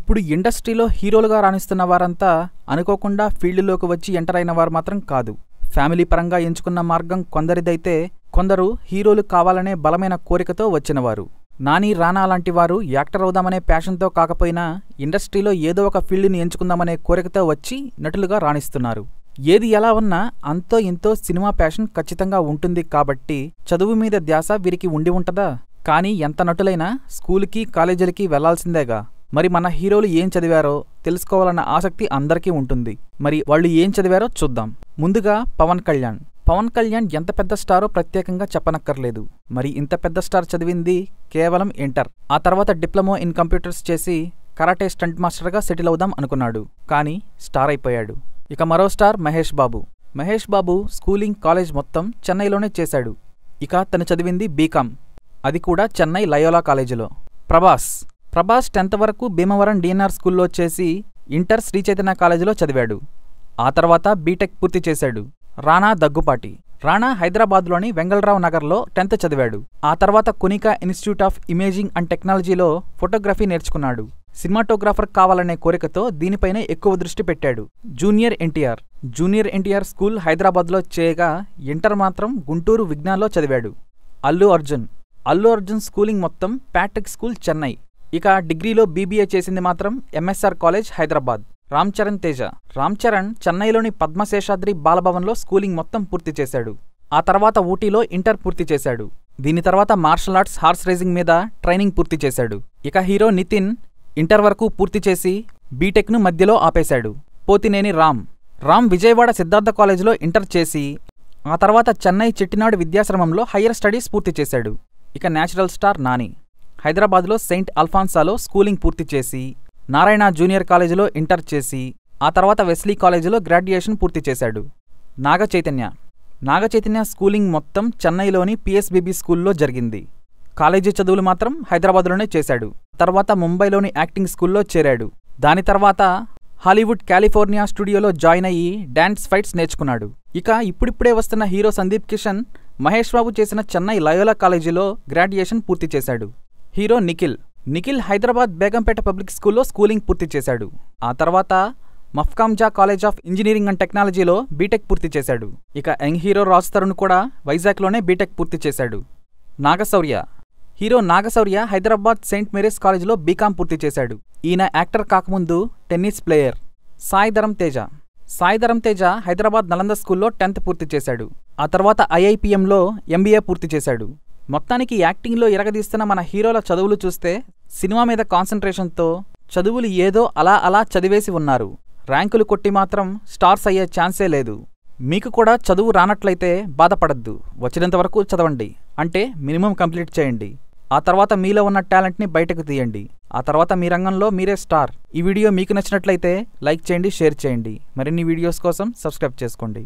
ఇప్పుడు ఇండస్ట్రీలో హీరోలుగా రాణిస్తున్న వారంతా అనుకోకుండా ఫీల్డ్లోకి వచ్చి ఎంటర్ అయిన వారు మాత్రం కాదు ఫ్యామిలీ పరంగా ఎంచుకున్న మార్గం కొందరిదైతే కొందరు హీరోలు కావాలనే బలమైన కోరికతో వచ్చినవారు నాని రానా లాంటి వారు యాక్టర్ అవుదామనే ప్యాషన్తో కాకపోయినా ఇండస్ట్రీలో ఏదో ఒక ఫీల్డ్ని ఎంచుకుందామనే కోరికతో వచ్చి నటులుగా రాణిస్తున్నారు ఏది ఎలా ఉన్నా అంతో ఇంతో సినిమా ప్యాషన్ ఖచ్చితంగా ఉంటుంది కాబట్టి చదువు మీద ధ్యాస వీరికి ఉండి ఉంటదా కానీ ఎంత నటులైనా స్కూల్కి కాలేజీలకి వెళ్లాల్సిందేగా మరి మన హీరోలు ఏం చదివారో తెలుసుకోవాలన్న ఆసక్తి అందరికీ ఉంటుంది మరి వాళ్ళు ఏం చదివారో చూద్దాం ముందుగా పవన్ కళ్యాణ్ పవన్ కళ్యాణ్ ఎంత పెద్ద స్టారో ప్రత్యేకంగా చెప్పనక్కర్లేదు మరి ఇంత పెద్ద స్టార్ చదివింది కేవలం ఇంటర్ ఆ తర్వాత డిప్లొమా ఇన్ కంప్యూటర్స్ చేసి కరాటే స్టంట్ మాస్టర్గా సెటిల్ అవుదాం అనుకున్నాడు కానీ స్టార్ అయిపోయాడు ఇక మరో star Mahesh Babu Mahesh Babu schooling college మొత్తం చెన్నైలోనే చేశాడు ఇక తను చదివింది బీకామ్ అది కూడా చెన్నై లయోలా కాలేజీలో ప్రభాస్ ప్రభాస్ టెన్త్ వరకు భీమవరం డిఎన్ఆర్ స్కూల్లో చేసి ఇంటర్ శ్రీ చైతన్య కాలేజీలో చదివాడు ఆ తర్వాత బీటెక్ పూర్తి చేశాడు రాణా దగ్గుపాటి రాణా హైదరాబాద్లోని వెంగళరావు నగర్లో టెన్త్ చదివాడు ఆ తర్వాత కునికా ఇన్స్టిట్యూట్ ఆఫ్ ఇమేజింగ్ అండ్ టెక్నాలజీలో ఫోటోగ్రఫీ నేర్చుకున్నాడు సినిమాటోగ్రాఫర్ కావాలనే కోరికతో దీనిపైనే ఎక్కువ దృష్టి పెట్టాడు junior NTR junior NTR school హైదరాబాద్లో చేయగా ఇంటర్ మాత్రం గుంటూరు విజ్ఞాన్లో చదివాడు అల్లు అర్జున్ అల్లు అర్జున్ స్కూలింగ్ మొత్తం ప్యాట్రిక్ స్కూల్ చెన్నై ఇక డిగ్రీలో బీబీఏ చేసింది మాత్రం ఎంఎస్ఆర్ కాలేజ్ హైదరాబాద్ రామ్ చరణ్ తేజ రామ్ చరణ్ చెన్నైలోని పద్మశేషాద్రి బాలభవన్లో స్కూలింగ్ మొత్తం పూర్తి చేశాడు ఆ తర్వాత ఊటీలో ఇంటర్ పూర్తి చేశాడు దీని తర్వాత మార్షల్ ఆర్ట్స్ హార్స్ రేసింగ్ మీద ట్రైనింగ్ పూర్తి చేశాడు ఇక హీరో నితిన్ ఇంటర్ వరకు పూర్తి చేసి బీటెక్ను మధ్యలో ఆపేశాడు పోతినేని రామ్ రామ్ విజయవాడ సిద్ధార్థ కాలేజ్లో ఇంటర్ చేసి ఆ తర్వాత చెన్నై చెట్టినాడు విద్యాశ్రమంలో హయ్యర్ స్టడీస్ పూర్తి చేశాడు ఇక న్యాచురల్ స్టార్ నాని హైదరాబాద్లో సెయింట్ అల్ఫాన్సాలో స్కూలింగ్ పూర్తి చేసి నారాయణ జూనియర్ కాలేజీలో ఇంటర్ చేసి ఆ తర్వాత వెస్లీ కాలేజీలో గ్రాడ్యుయేషన్ పూర్తి చేశాడు నాగ చైతన్య నాగ చైతన్య స్కూలింగ్ మొత్తం చెన్నైలోని పిఎస్బీబీ స్కూల్లో జరిగింది కాలేజీ చదువులు మాత్రం హైదరాబాద్లోనే చేశాడు తర్వాత ముంబైలోని యాక్టింగ్ స్కూల్లో చేరాడు దాని తర్వాత హాలీవుడ్ కాలిఫోర్నియా స్టూడియోలో జాయిన్ అయ్యి డ్యాన్స్ ఫైట్స్ నేర్చుకున్నాడు ఇక ఇప్పుడిప్పుడే వస్తున్న హీరో సందీప్ కిషన్ మహేష్ బాబు చేసిన చెన్నై లయోలా కాలేజీలో గ్రాడ్యుయేషన్ పూర్తి చేశాడు హీరో నిఖిల్ నిఖిల్ హైదరాబాద్ బేగంపేట పబ్లిక్ స్కూల్లో స్కూలింగ్ పూర్తి చేశాడు ఆ తర్వాత మఫ్కామ్జా కాలేజ్ ఆఫ్ ఇంజనీరింగ్ అండ్ టెక్నాలజీలో బీటెక్ పూర్తి చేశాడు ఇక యంగ్ హీరో రాజ్ తరుణ్ కూడా వైజాగ్లోనే బీటెక్ పూర్తి చేశాడు Naga Shaurya hero Naga Shaurya Hyderabad Saint Mary's కాలేజ్లో బీకాం పూర్తి చేశాడు ఈయన యాక్టర్ కాకముందు టెన్నిస్ ప్లేయర్ సాయి ధరం తేజ సాయి ధరం తేజ హైదరాబాద్ నలంద స్కూల్లో టెన్త్ పూర్తి చేశాడు ఆ తర్వాత ఐఐపిఎంలో ఎంబీఏ పూర్తి చేశాడు మొత్తానికి యాక్టింగ్లో ఇరగదీస్తున్న మన హీరోల చదువులు చూస్తే సినిమా మీద కాన్సన్ట్రేషన్తో చదువులు ఏదో అలా అలా చదివేసి ఉన్నారు ర్యాంకులు కొట్టి మాత్రం స్టార్స్ అయ్యే ఛాన్సే లేదు మీకు కూడా చదువు రానట్లయితే బాధపడద్దు వచ్చినంతవరకు చదవండి అంటే మినిమం కంప్లీట్ చేయండి ఆ తర్వాత మీలో ఉన్న టాలెంట్ని బయటకు తీయండి ఆ తర్వాత మీ రంగంలో మీరే స్టార్ ఈ వీడియో మీకు నచ్చినట్లయితే లైక్ చేయండి షేర్ చేయండి మరిన్ని వీడియోస్ కోసం సబ్స్క్రైబ్ చేసుకోండి